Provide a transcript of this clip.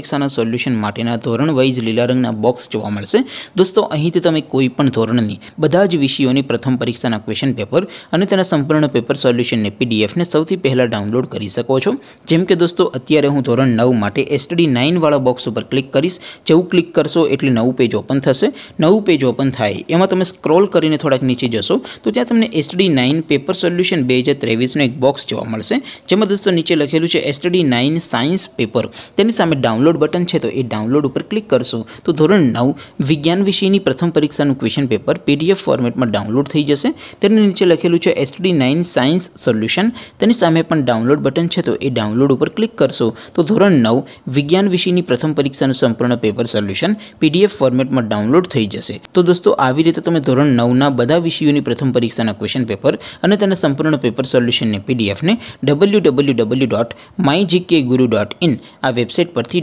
એક સાના સોલ્યુશન માટેના ધોરણ વાઇઝ લીલા રંગના બોક્સ જોવા મળશે દોસ્તો અહીંથી તમે કોઈ પણ ધોરણની બધા જ વિષયોની પ્રથમ પરીક્ષાના ક્વેશ્ચન પેપર અને તેના સંપૂર્ણ પેપર સોલ્યુશન ને પીડીએફ ને સૌથી પહેલા ડાઉનલોડ કરી શકો છો જેમ કે દોસ્તો અત્યારે હું ધોરણ 9 માટે STD 9 વાળો બોક્સ ઉપર ક્લિક કરીશ જે હું ક્લિક કરશો એટલે નવું પેજ ઓપન થશે નવું પેજ ઓપન થાય એમાં તમે સ્ક્રોલ કરીને થોડક નીચે જશો તો ત્યાં તમને STD 9 પેપર સોલ્યુશન 2023 નો એક બોક્સ જોવા મળશે જેમ કે દોસ્તો નીચે લખેલું છે STD 9 સાયન્સ પેપર તેની સાથે ડાઉનલોડ ડાઉનલોડ બટન છે તો એ ડાઉનલોડ ઉપર ક્લિક કરશું તો ધોરણ 9 વિજ્ઞાન વિષયની પ્રથમ પરીક્ષાનું ક્વેશ્ચન પેપર PDF ફોર્મેટમાં ડાઉનલોડ થઈ જશે તેની નીચે લખેલું છે STD 9 સાયન્સ સોલ્યુશન તેની સામે પણ ડાઉનલોડ બટન છે તો એ ડાઉનલોડ ઉપર ક્લિક કરશું તો ધોરણ 9 વિજ્ઞાન વિષયની પ્રથમ પરીક્ષાનું સંપૂર્ણ પેપર સોલ્યુશન PDF ફોર્મેટમાં ડાઉનલોડ થઈ જશે તો દોસ્તો આવી રીતે તમે ધોરણ 9 ના બધા વિષયોની પ્રથમ પરીક્ષાના ક્વેશ્ચન પેપર અને તેના સંપૂર્ણ પેપર સોલ્યુશન ને PDF ને www.mygkguru.in આ વેબસાઈટ પરથી